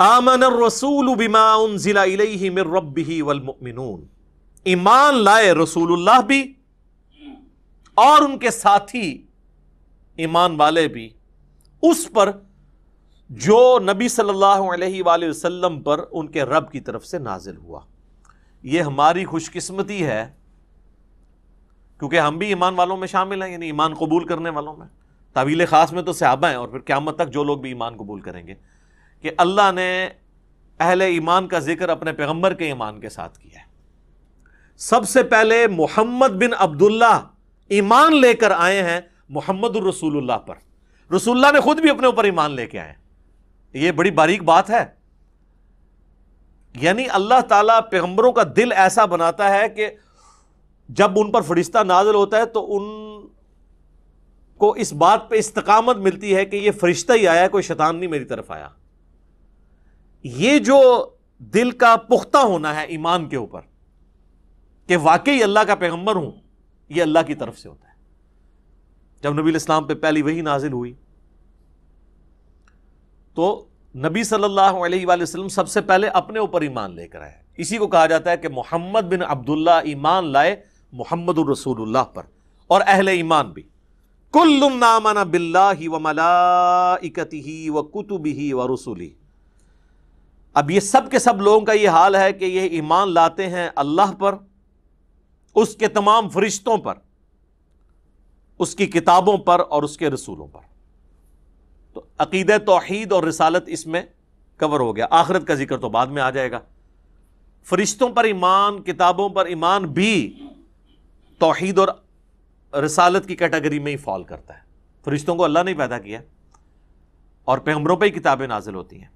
आमन रसूल बिमाउन जिला मिर रबी वलमिनून ईमान लाए रसूलुल्लाह भी और उनके साथी ईमान वाले भी उस पर जो नबी सल्लल्लाहु अलैहि वसल्लम पर उनके रब की तरफ से नाजिल हुआ यह हमारी खुशकिस्मती है क्योंकि हम भी ईमान वालों में शामिल हैं यानी ईमान कबूल करने वालों में तवील ख़ास में तो सहाबा हैं और फिर क्यामत तक जो लोग भी ईमान कबूल करेंगे कि अल्लाह ने अहल ईमान का जिक्र अपने पैगम्बर के ईमान के साथ किया है सबसे पहले मोहम्मद बिन अब्दुल्ला ईमान लेकर आए हैं मोहम्मद रसूलुल्लाह पर रसूल्ला ने खुद भी अपने ऊपर ईमान लेके आए ये बड़ी बारीक बात है यानी अल्लाह ताला पैगंबरों का दिल ऐसा बनाता है कि जब उन पर फरिश्ता नाजल होता है तो उन को इस बात पे इस्तकामत मिलती है कि ये फरिश्ता ही आया कोई शैतान नहीं मेरी तरफ आया ये जो दिल का पुख्ता होना है ईमान के ऊपर कि वाकई अल्लाह का पैगंबर हूं ये अल्लाह की तरफ से होता है जब नबी इस्लाम पे पहली वही नाजिल हुई तो नबी सल्लल्लाहु अलैहि वसल्लम सबसे पहले अपने ऊपर ईमान लेकर आए इसी को कहा जाता है कि मोहम्मद बिन अब्दुल्ला ईमान लाए मोहम्मद रसूलुल्लाह पर और अहल ईमान भी कुल्लुम नामना बिल्ला ही व मलाइकती व कुतुबी व रसूली अब ये सब के सब लोगों का ये हाल है कि ये ईमान लाते हैं अल्लाह पर उसके तमाम फरिश्तों पर उसकी किताबों पर और उसके रसूलों पर तो अकीद तोहद और रसालत इसमें कवर हो गया आखरत का जिक्र तो बाद में आ जाएगा फरिश्तों पर ईमान किताबों पर ईमान भी तोहद और रसालत की कैटेगरी में ही फॉल करता है फरिश्तों को अल्लाह ने पैदा किया और पैगम्बरों पर ही किताबें नाजिल होती हैं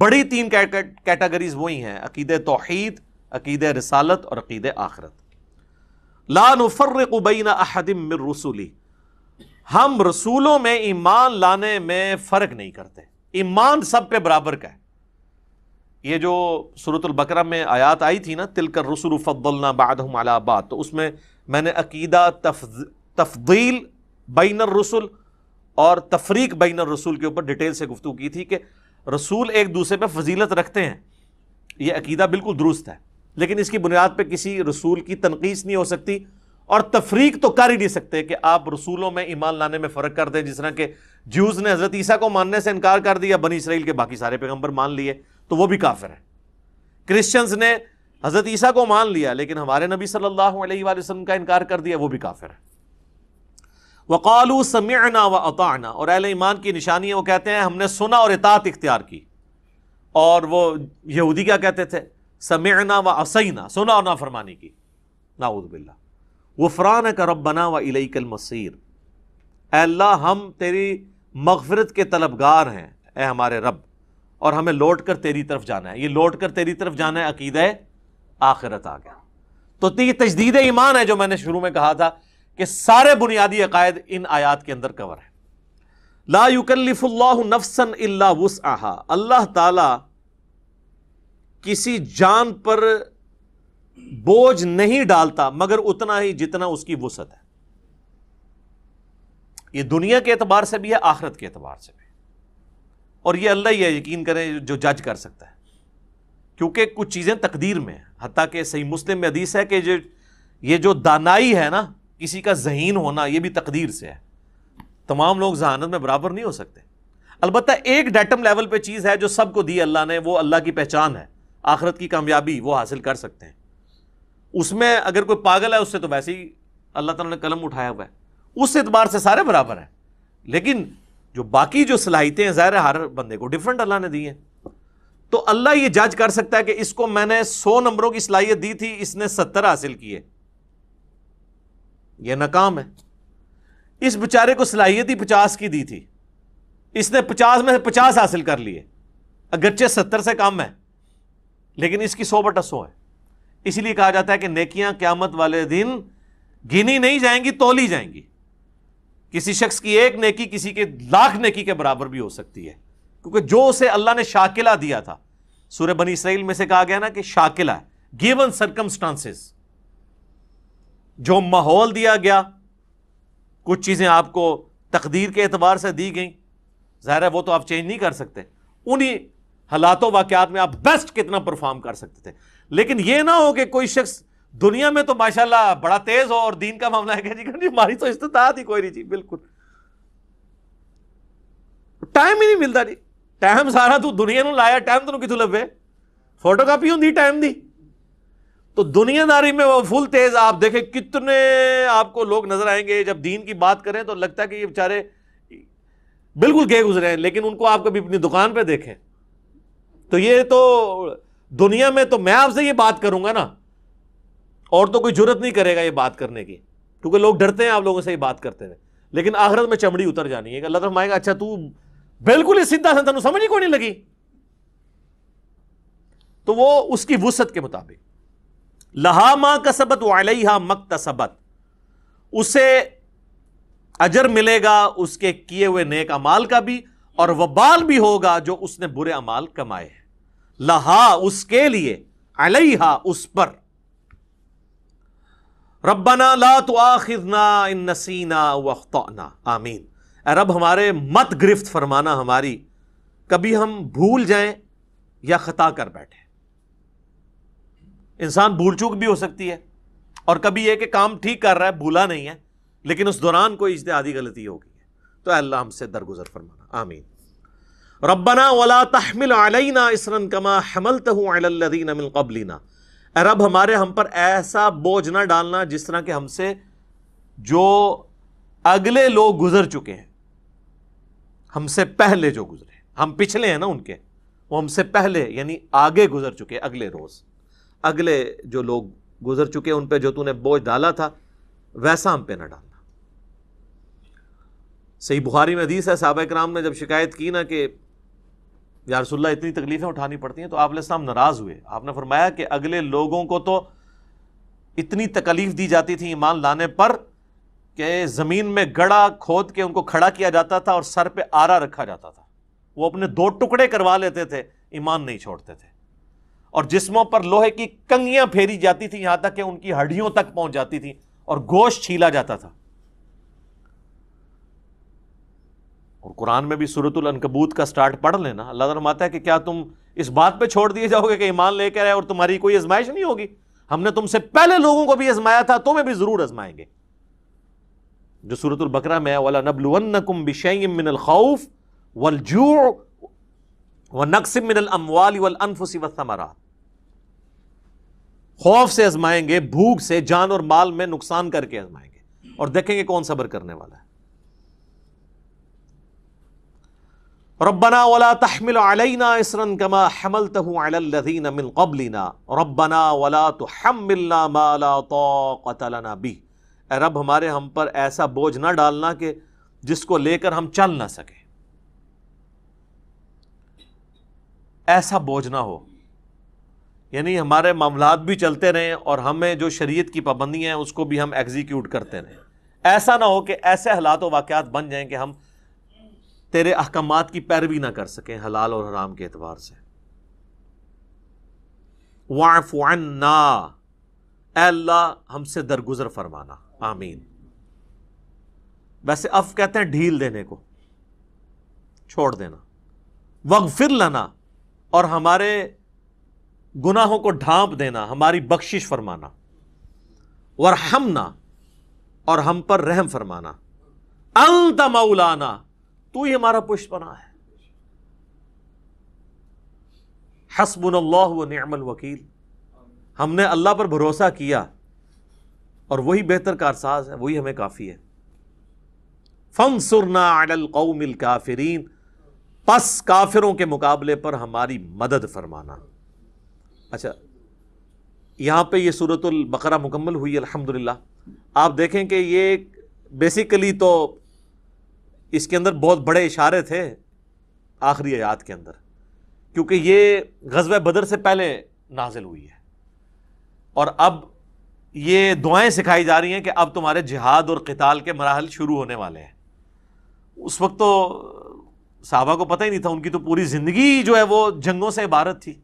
बड़ी तीन कैटेगरीज वही हैं अकीद तोहद अकीद रसालत और अकीद आखरत लानफ़रबैन अहदम रसूली हम रसूलों में ईमान लाने में फ़र्क नहीं करते ईमान सब पे बराबर का है ये जो सूरतुल्बकरा में आयात आई थी ना तिलकर रसूल फ़द्दलना बादम अलाबाद तो उसमें मैंने अकीदा तफदील बैन रसूल और तफरीक बैन रसूल के ऊपर डिटेल से गुफ्तु की थी कि रसूल एक दूसरे पर फजीलत रखते हैं ये अकीदा बिल्कुल दुरुस्त है लेकिन इसकी बुनियाद पर किसी रसूल की तनखीस नहीं हो सकती और तफरीक तो कर ही नहीं सकते कि आप रसूलों में ईमान लाने में फ़र्क कर दें जिस तरह के ज्यूज़ ने हज़रत ईसा को मानने से इनकार कर दिया बनी इसराइल के बाकी सारे पैगम्बर मान लिए तो वह भी काफिर है क्रिश्चन ने हज़रत ईसा को मान लिया लेकिन हमारे नबी सल्लल्लाहु अलैहि का इनकार कर दिया वो भी काफिर है वकालू समना व अताना और अहल ईमान की निशानी वो कहते हैं हमने सुना और इतात इख्तियार की और वो यहूदी क्या कहते थे समना व असैना सुना और नाफरमानी की नाउदबिल्ला वफ़रान का रबना व इलकल मसीर एल्ला हम तेरी मगफरत के तलबगार हैं ए हमारे रब और हमें लौट कर तेरी तरफ जाना है ये लौट कर तेरी तरफ जाना है अकीद आखिरत आ गया तो, तो ये तजदीद ईमान है जो मैंने शुरू में कहा था कि सारे बुनियादी अकायद इन आयात के अंदर कवर है ला युकल्लिफुल्लाह नफसन इल्ला वस अल्लाह ताला किसी जान पर बोझ नहीं डालता मगर उतना ही जितना उसकी वसत है ये दुनिया के एतबार से भी है आखरत के एतबार से भी और ये अल्लाह ही यकीन करें जो जज कर सकता है क्योंकि कुछ चीज़ें तकदीर में है हती कि सही मुस्लिम में हदीस है कि जो ये जो दानाई है ना किसी का जहीन होना यह भी तकदीर से है तमाम लोग जहानत में बराबर नहीं हो सकते अलबत् एक डेटम लेवल पर चीज़ है जो सबको दी अल्लाह ने वो अल्लाह की पहचान है आखरत की कामयाबी वो हासिल कर सकते हैं उसमें अगर कोई पागल है उससे तो वैसे ही अल्लाह तला ने कलम उठाया हुआ है उस एतबार से सारे बराबर हैं लेकिन जो बाकी जो सलाहितें ज़ाहिर हर बंदे को डिफरेंट अल्लाह ने दी हैं तो अल्लाह ये जज कर सकता है कि इसको मैंने सौ नंबरों की सलाहियत दी थी इसने सत्तर हासिल किए ये नाकाम है इस बेचारे को सलाहियत ही पचास की दी थी इसने पचास में से पचास हासिल कर लिए अगरचे सत्तर से कम है लेकिन इसकी सौ बटा सौ है इसलिए कहा जाता है कि नेकियां क्यामत वाले दिन गिनी नहीं जाएंगी तोली जाएंगी किसी शख्स की एक नेकी किसी के लाख नेकी के बराबर भी हो सकती है क्योंकि जो उसे अल्लाह ने शाकिला दिया था सूर्य बनी इसराइल में से कहा गया ना कि शाकिला गिवन सरकमस्टांसेस जो माहौल दिया गया कुछ चीज़ें आपको तकदीर के एतबार से दी गई ज़ाहिर है वो तो आप चेंज नहीं कर सकते उन्हीं हालातों वाक़ात में आप बेस्ट कितना परफॉर्म कर सकते थे लेकिन ये ना हो कि कोई शख्स दुनिया में तो माशाल्लाह बड़ा तेज़ हो और दीन का मामला है कि जी जी हमारी तो इस्तात ही कोई नहीं जी बिल्कुल टाइम ही नहीं मिलता जी टाइम सारा तू दुनिया ਨੂੰ ਲਾਇਆ ਟਾਈਮ ਤੈਨੂੰ ਕਿਥੋਂ ਲੱਭੇ ਫੋਟੋਕਾਪੀ ਹੁੰਦੀ ਟਾਈਮ ਦੀ तो दुनियादारी में वो फुल तेज आप देखें कितने आपको लोग नजर आएंगे जब दीन की बात करें तो लगता है कि ये बेचारे बिल्कुल गए गुजरे हैं लेकिन उनको आप कभी अपनी दुकान पे देखें तो ये तो दुनिया में तो मैं आपसे ये बात करूंगा ना और तो कोई जरूरत नहीं करेगा ये बात करने की क्योंकि लोग डरते हैं आप लोगों से ये बात करते हुए लेकिन आखिरत में चमड़ी उतर जानी है अल्लाह तरफ अच्छा तू बिल्कुल ही सीधा सा तेन समझ ही को नहीं लगी तो वो उसकी वसत के मुताबिक लहा माँ कसबत वालहा मक तसबत उसे अजर मिलेगा उसके किए हुए नेक अमाल का भी और वबाल भी होगा जो उसने बुरे अमाल कमाए हैं लहा उसके लिए अलहा उस पर रबना ला तो आखिरना इन नसीना वख्ताना आमीन रब हमारे मत गिरफ्त फरमाना हमारी कभी हम भूल जाएं या खता कर बैठे इंसान भूल चूक भी हो सकती है और कभी यह कि काम ठीक कर रहा है भूला नहीं है लेकिन उस दौरान कोई इश्तहादी गलती हो गई तो अल्लाह हमसे दरगुजर फरमाना आमीन रब्बना वला तहमिल अलैना इसरन कमा हमल तहदीना रब हमारे हम पर ऐसा बोझ ना डालना जिस तरह के हमसे जो अगले लोग गुजर चुके हैं हमसे पहले जो गुजरे हम पिछले हैं ना उनके वो हमसे पहले यानी आगे गुजर चुके अगले रोज़ अगले जो लोग गुजर चुके उन पर जो तूने बोझ डाला था वैसा हम पे ना डालना सही बुखारी में हदीस है साहब कराम ने जब शिकायत की ना कि यारसुल्ला इतनी तकलीफ़ें उठानी पड़ती हैं तो आप इस्लाम नाराज़ हुए आपने फरमाया कि अगले लोगों को तो इतनी तकलीफ़ दी जाती थी ईमान लाने पर कि ज़मीन में गड़ा खोद के उनको खड़ा किया जाता था और सर पे आरा रखा जाता था वो अपने दो टुकड़े करवा लेते थे ईमान नहीं छोड़ते थे और जिस्मों पर लोहे की कंगियां फेरी जाती थी यहां तक कि उनकी हड्डियों तक पहुंच जाती थी और गोश्त छीला जाता था और कुरान में भी सूरतुल अनकबूत का स्टार्ट पढ़ लेना अल्लाह फरमाता है कि क्या तुम इस बात पर छोड़ दिए जाओगे कि ईमान लेकर आए और तुम्हारी कोई आजमाइश नहीं होगी हमने तुमसे पहले लोगों को भी आजमाया था तुम्हें भी जरूर आजमाएंगे जो सूरतुल बकरा में है वाला नबलुअन्नकुम मिनल खौफ वल जू व नक्सिम मिनल अमवाल वल अनफुसी वसमरात खौफ से आजमाएंगे भूख से जान और माल में नुकसान करके आजमाएंगे और देखेंगे कौन सबर करने वाला है रब्बना वला तहमिल अलैना इसरन कमा हमल तहदीन मिन कबलिना रब्बना वला तो हम मिलना माला तो कतलना भी रब हमारे हम पर ऐसा बोझ ना डालना कि जिसको लेकर हम चल ना सके ऐसा बोझ ना हो यानी हमारे मामला भी चलते रहें और हमें जो शरीय की पाबंदियाँ हैं उसको भी हम एग्जीक्यूट करते रहें ऐसा ना हो कि ऐसे हालात और वाक़ात बन जाएं कि हम तेरे अहकाम की पैरवी ना कर सकें हलाल और हराम के अतबार से वाफ़ना अल्लाह हमसे दरगुजर फरमाना आमीन वैसे अफ कहते हैं ढील देने को छोड़ देना फिर लाना और हमारे गुनाहों को ढांप देना हमारी बख्शिश फरमाना और हम ना और हम पर रहम फरमाना अंत मौलाना तू ही हमारा पुष्ट बना है हसबुन नमल वकील हमने अल्लाह पर भरोसा किया और वही बेहतर कारसाज है वही हमें काफ़ी है फंसुरना कौमिल काफरीन पस काफिरों के मुकाबले पर हमारी मदद फरमाना अच्छा यहाँ पे ये सूरत बकरा मुकम्मल हुई अल्हम्दुलिल्लाह आप देखें कि ये बेसिकली तो इसके अंदर बहुत बड़े इशारे थे आखिरी आयात के अंदर क्योंकि ये गजब बदर से पहले नाजिल हुई है और अब ये दुआएं सिखाई जा रही हैं कि अब तुम्हारे जिहाद और कताल के मराहल शुरू होने वाले हैं उस वक्त तो साहबा को पता ही नहीं था उनकी तो पूरी ज़िंदगी जो है वो जंगों से इबारत थी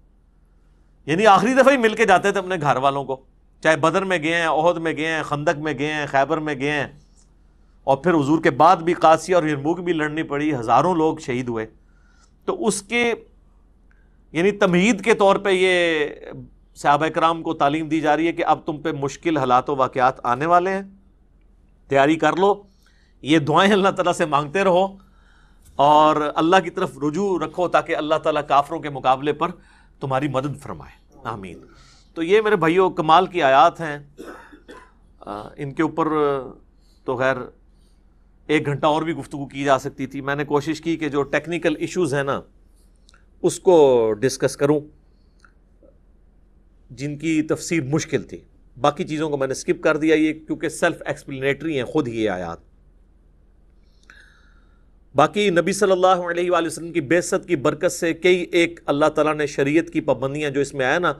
यानी आखिरी दफ़ा ही मिल के जाते थे अपने घर वालों को चाहे बदर में गए हैं अहद में गए हैं खंदक में गए हैं खैबर में गए हैं और फिर हजूर के बाद भी कासी और यरमूक भी लड़नी पड़ी हज़ारों लोग शहीद हुए तो उसके यानी तमहीद के तौर पर ये सहाब कराम को तालीम दी जा रही है कि अब तुम पे मुश्किल हालात व आने वाले हैं तैयारी कर लो ये दुआएं अल्लाह तला से मांगते रहो और अल्लाह की तरफ रुजू रखो ताकि अल्लाह तला काफरों के मुकाबले पर तुम्हारी मदद फरमाए आमीन तो ये मेरे भाइयों कमाल की आयात हैं इनके ऊपर तो खैर एक घंटा और भी गुफ्तु की जा सकती थी मैंने कोशिश की कि जो टेक्निकल इश्यूज़ हैं ना उसको डिस्कस करूं जिनकी तफसीर मुश्किल थी बाकी चीज़ों को मैंने स्किप कर दिया ये क्योंकि सेल्फ एक्सप्लेनेटरी हैं खुद ही ये आयात बाकी नबी सल्लल्लाहु अलैहि वसल्लम की बेसत की बरकत से कई एक अल्लाह ताला ने शरीयत की पाबंदियाँ जो इसमें आया ना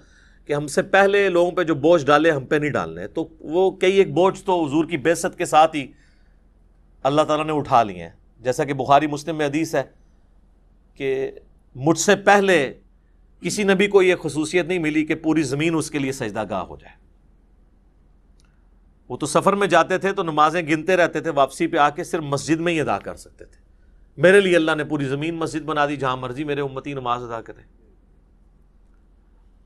कि हमसे पहले लोगों पे जो बोझ डाले हम पे नहीं डालने तो वो कई एक बोझ तो हजूर की बेसत के साथ ही अल्लाह ताला ने उठा लिए हैं जैसा कि बुखारी मुस्लिम में हदीस है कि मुझसे पहले किसी नबी को यह खसूसियत नहीं मिली कि पूरी ज़मीन उसके लिए सजदागाह हो जाए वो तो सफ़र में जाते थे तो नमाज़ें गिनते रहते थे वापसी पे आके सिर्फ मस्जिद में ही अदा कर सकते थे मेरे लिए अल्लाह ने पूरी ज़मीन मस्जिद बना दी जहाँ मर्जी मेरे उम्मती नमाज अदा करें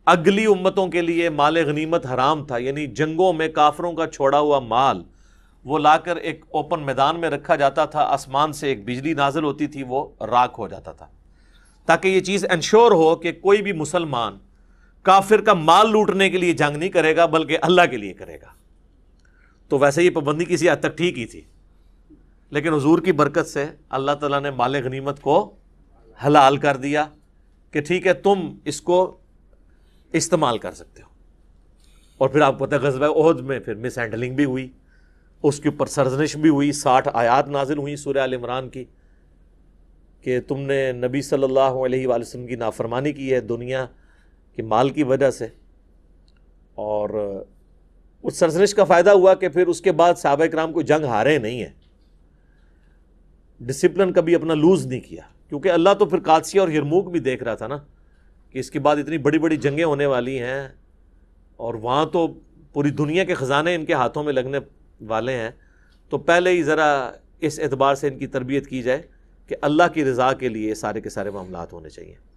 अगली उम्मतों के लिए माल गनीमत हराम था यानी जंगों में काफरों का छोड़ा हुआ माल वो लाकर एक ओपन मैदान में रखा जाता था आसमान से एक बिजली नाजल होती थी वो राख हो जाता था ताकि ये चीज़ इंश्योर हो कि कोई भी मुसलमान काफिर का माल लूटने के लिए जंग नहीं करेगा बल्कि अल्लाह के लिए करेगा तो वैसे ये पाबंदी किसी हद तक ठीक ही थी लेकिन हजूर की बरकत से अल्लाह तला ने माल गनीमत को हलाल कर दिया कि ठीक है तुम इसको इस्तेमाल कर सकते हो और फिर आपको पता गज़ब ओहद में फिर मिस हैंडलिंग भी हुई उसके ऊपर सरजनिश भी हुई साठ आयात नाजिल हुई सूर्य इमरान की कि तुमने नबी सल्लल्लाहु अलैहि वसम की नाफरमानी की है दुनिया के माल की वजह से और उस सरजनिश का फ़ायदा हुआ कि फिर उसके बाद सबक राम कोई जंग हारे नहीं है डिसिप्लिन कभी अपना लूज़ नहीं किया क्योंकि अल्लाह तो फिर कादसिया और हिरमूक भी देख रहा था ना कि इसके बाद इतनी बड़ी बड़ी जंगें होने वाली हैं और वहाँ तो पूरी दुनिया के ख़जाने इनके हाथों में लगने वाले हैं तो पहले ही ज़रा इस एतबार से इनकी तरबियत की जाए कि अल्लाह की रज़ा के लिए सारे के सारे मामला होने चाहिए